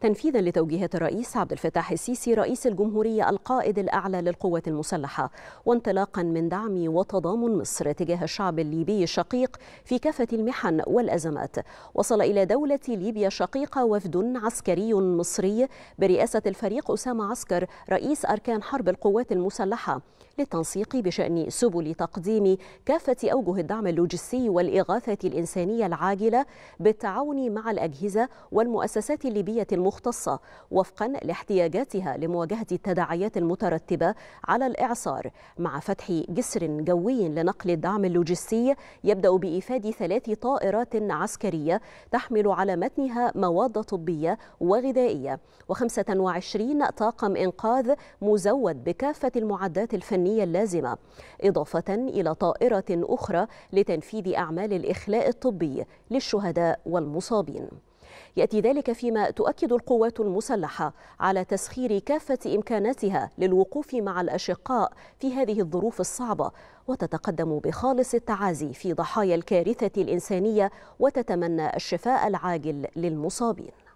تنفيذا لتوجيهات الرئيس عبد الفتاح السيسي رئيس الجمهورية القائد الأعلى للقوات المسلحة وانطلاقا من دعم وتضامن مصر تجاه الشعب الليبي الشقيق في كافة المحن والأزمات وصل إلى دولة ليبيا الشقيقة وفد عسكري مصري برئاسة الفريق أسامة عسكر رئيس أركان حرب القوات المسلحة للتنسيق بشأن سبل تقديم كافة أوجه الدعم اللوجستي والإغاثة الإنسانية العاجلة بالتعاون مع الأجهزة والمؤسسات الليبية المصرية المختصة وفقا لاحتياجاتها لمواجهة التداعيات المترتبة على الإعصار مع فتح جسر جوي لنقل الدعم اللوجستي يبدأ بإفاد ثلاث طائرات عسكرية تحمل على متنها مواد طبية وغذائية و25 طاقم إنقاذ مزود بكافة المعدات الفنية اللازمة إضافة إلى طائرة أخرى لتنفيذ أعمال الإخلاء الطبي للشهداء والمصابين يأتي ذلك فيما تؤكد القوات المسلحة على تسخير كافة إمكاناتها للوقوف مع الأشقاء في هذه الظروف الصعبة وتتقدم بخالص التعازي في ضحايا الكارثة الإنسانية وتتمنى الشفاء العاجل للمصابين